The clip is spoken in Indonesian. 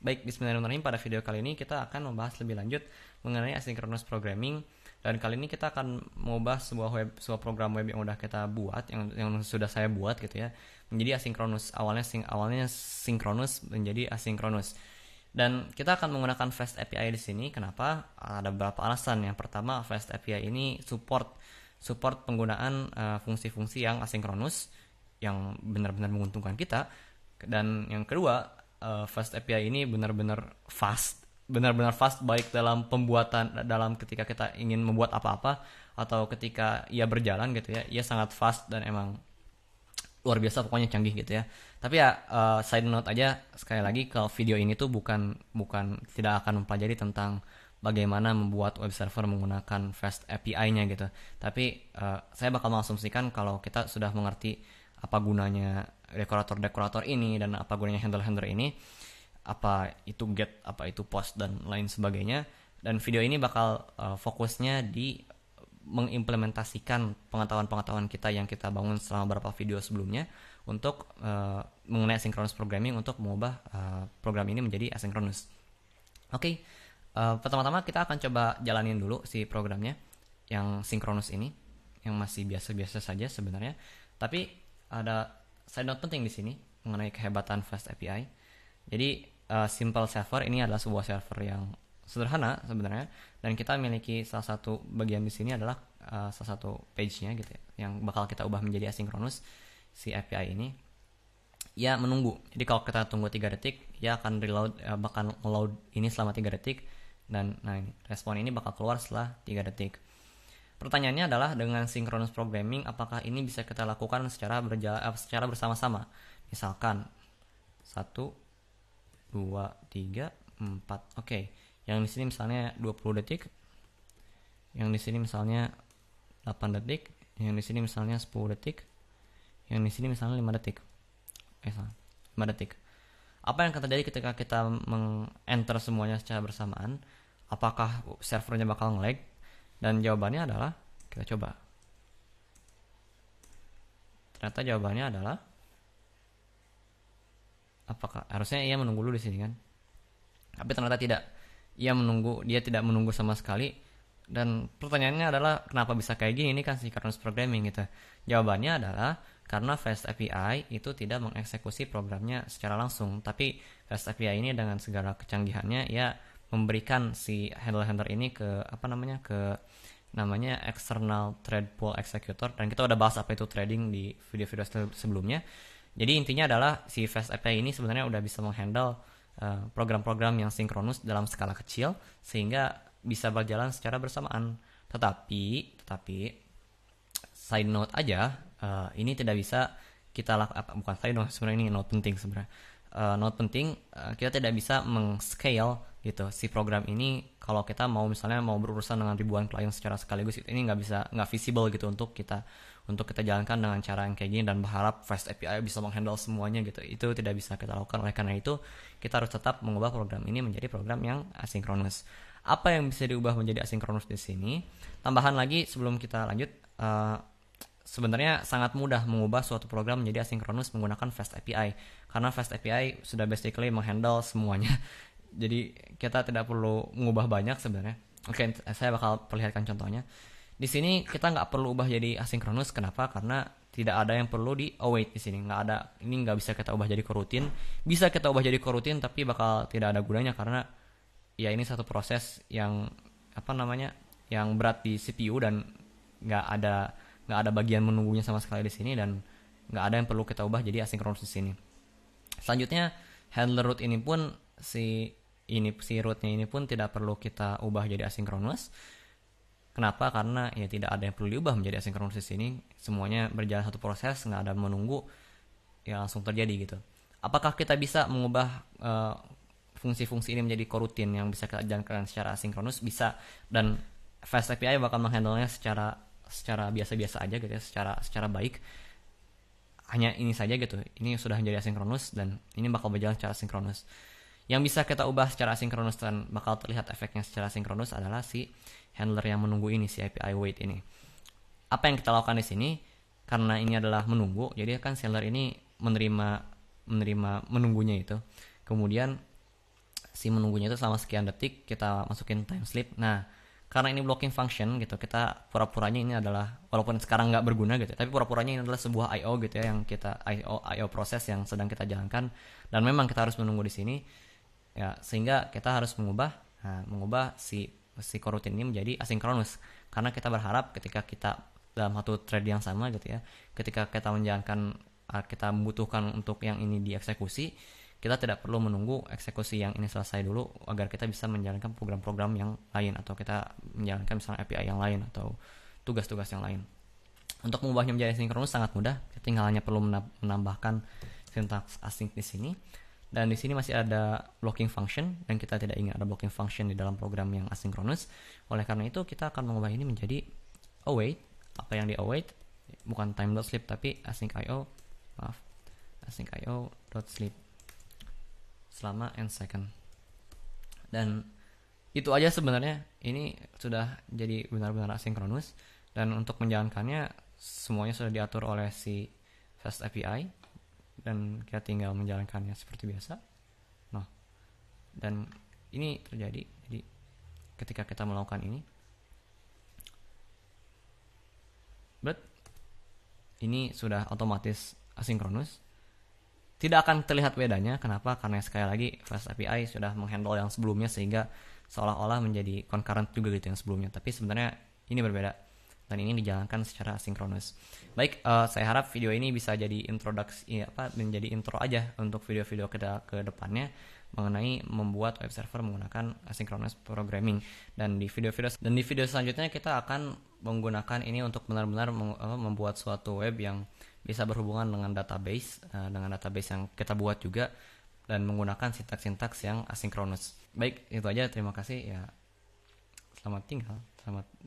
Baik, bismillahirrahmanirrahim. Pada video kali ini kita akan membahas lebih lanjut mengenai asynchronous programming dan kali ini kita akan mengubah sebuah web sebuah program web yang sudah kita buat yang yang sudah saya buat gitu ya menjadi asynchronous awalnya sing awalnya sinkronus menjadi asinkronus dan kita akan menggunakan Fast API di sini kenapa ada beberapa alasan yang pertama Fast API ini support support penggunaan eh, fungsi-fungsi uh, yang asinkronus yang benar-benar menguntungkan kita dan yang kedua uh, Fast API ini benar-benar fast, benar-benar fast baik dalam pembuatan dalam ketika kita ingin membuat apa-apa atau ketika ia berjalan gitu ya, ia sangat fast dan emang luar biasa pokoknya canggih gitu ya. Tapi ya uh, side note aja sekali lagi kalau video ini tuh bukan bukan tidak akan mempelajari tentang bagaimana membuat web server menggunakan fast API-nya gitu. Tapi uh, saya bakal mengasumsikan kalau kita sudah mengerti apa gunanya dekorator-dekorator ini dan apa gunanya handler-handler ini, apa itu get, apa itu post dan lain sebagainya. Dan video ini bakal uh, fokusnya di mengimplementasikan pengetahuan-pengetahuan kita yang kita bangun selama beberapa video sebelumnya untuk uh, mengenai asynchronous programming untuk mengubah uh, program ini menjadi asynchronous. Oke. Okay Eh, pertama-tama kita akan coba jalanin dulu si programnya yang sinkronus ini yang masih biasa-biasa saja sebenarnya tapi ada side note penting di sini mengenai kehebatan Fast API jadi uh, simple server ini adalah sebuah server yang sederhana sebenarnya dan kita memiliki salah satu bagian di sini adalah uh, salah satu page-nya gitu ya, yang bakal kita ubah menjadi asinkronus si API ini ya menunggu jadi kalau kita tunggu 3 detik ya akan reload ya bahkan load ini selama 3 detik dan nah ini respon ini bakal keluar setelah 3 detik pertanyaannya adalah dengan synchronous programming apakah ini bisa kita lakukan secara berjala, eh, secara bersama-sama misalkan 1 2 3 4 oke okay. yang di sini misalnya 20 detik yang di sini misalnya 8 detik yang di sini misalnya 10 detik yang di sini misalnya 5 detik Eva, detik. Apa yang akan terjadi ketika kita meng-enter semuanya secara bersamaan? Apakah servernya bakal nge-lag? Dan jawabannya adalah kita coba. Ternyata jawabannya adalah apakah harusnya ia menunggu dulu di sini kan? Tapi ternyata tidak. Ia menunggu, dia tidak menunggu sama sekali. Dan pertanyaannya adalah kenapa bisa kayak gini? Ini kan synchronous programming gitu. Jawabannya adalah karena Fast API itu tidak mengeksekusi programnya secara langsung, tapi Fast API ini dengan segala kecanggihannya ya memberikan si handle handler ini ke apa namanya ke namanya external thread pool executor dan kita udah bahas apa itu trading di video-video sebelumnya. Jadi intinya adalah si Fast API ini sebenarnya udah bisa menghandle eh, program-program yang sinkronus dalam skala kecil sehingga bisa berjalan secara bersamaan. Tetapi, tetapi side note aja uh, ini tidak bisa kita lakukan bukan dong sebenarnya ini not penting sebenarnya uh, not penting uh, kita tidak bisa mengscale gitu si program ini kalau kita mau misalnya mau berurusan dengan ribuan klien secara sekaligus gitu. ini nggak bisa nggak visible gitu untuk kita untuk kita jalankan dengan cara yang kayak gini dan berharap Fast API bisa menghandle semuanya gitu itu tidak bisa kita lakukan oleh karena itu kita harus tetap mengubah program ini menjadi program yang asinkronus apa yang bisa diubah menjadi asinkronus di sini tambahan lagi sebelum kita lanjut uh, sebenarnya sangat mudah mengubah suatu program menjadi asinkronus menggunakan Fast API karena Fast API sudah basically menghandle semuanya. Jadi kita tidak perlu mengubah banyak sebenarnya. Oke, saya bakal perlihatkan contohnya. Di sini kita nggak perlu ubah jadi asinkronus. Kenapa? Karena tidak ada yang perlu di await di sini. Nggak ada, ini nggak bisa kita ubah jadi korutin. Bisa kita ubah jadi korutin, tapi bakal tidak ada gunanya karena ya ini satu proses yang apa namanya yang berat di CPU dan nggak ada nggak ada bagian menunggunya sama sekali di sini dan nggak ada yang perlu kita ubah jadi asinkronus di sini. Selanjutnya handler root ini pun si ini si rootnya ini pun tidak perlu kita ubah jadi asinkronus. Kenapa? Karena ya tidak ada yang perlu diubah menjadi asinkronus di sini. Semuanya berjalan satu proses, nggak ada menunggu ya langsung terjadi gitu. Apakah kita bisa mengubah uh, fungsi-fungsi ini menjadi korutin yang bisa kita jalankan secara asinkronus? Bisa dan Fast API bakal menghandlenya secara secara biasa-biasa aja gitu ya secara secara baik hanya ini saja gitu ini sudah menjadi asinkronus dan ini bakal berjalan secara sinkronus yang bisa kita ubah secara asinkronus dan bakal terlihat efeknya secara sinkronus adalah si handler yang menunggu ini si API wait ini apa yang kita lakukan di sini karena ini adalah menunggu jadi kan handler ini menerima menerima menunggunya itu kemudian si menunggunya itu selama sekian detik kita masukin time slip nah karena ini blocking function gitu kita pura-puranya ini adalah walaupun sekarang nggak berguna gitu tapi pura-puranya ini adalah sebuah IO gitu ya yang kita IO IO proses yang sedang kita jalankan dan memang kita harus menunggu di sini ya sehingga kita harus mengubah nah, mengubah si si coroutine ini menjadi asinkronus karena kita berharap ketika kita dalam satu thread yang sama gitu ya ketika kita menjalankan ah, kita membutuhkan untuk yang ini dieksekusi kita tidak perlu menunggu eksekusi yang ini selesai dulu agar kita bisa menjalankan program-program yang lain atau kita menjalankan misalnya API yang lain atau tugas-tugas yang lain. Untuk mengubahnya menjadi asinkronus sangat mudah, kita tinggal hanya perlu menambahkan sintaks async di sini. Dan di sini masih ada blocking function dan kita tidak ingin ada blocking function di dalam program yang asinkronus. Oleh karena itu kita akan mengubah ini menjadi await apa yang di await bukan time sleep tapi async io maaf async sleep selama n second dan itu aja sebenarnya ini sudah jadi benar-benar asinkronus dan untuk menjalankannya semuanya sudah diatur oleh si fast API dan kita tinggal menjalankannya seperti biasa nah dan ini terjadi jadi ketika kita melakukan ini but ini sudah otomatis asinkronus tidak akan terlihat bedanya. Kenapa? Karena sekali lagi Fast API sudah menghandle yang sebelumnya sehingga seolah-olah menjadi concurrent juga gitu yang sebelumnya. Tapi sebenarnya ini berbeda dan ini dijalankan secara sinkronus. Baik, uh, saya harap video ini bisa jadi introduksi ya, apa menjadi intro aja untuk video-video ke, ke depannya mengenai membuat web server menggunakan asynchronous programming dan di video-video dan di video selanjutnya kita akan menggunakan ini untuk benar-benar membuat suatu web yang bisa berhubungan dengan database uh, dengan database yang kita buat juga dan menggunakan sintaks-sintaks yang asinkronus. Baik, itu aja. Terima kasih ya. Selamat tinggal. Selamat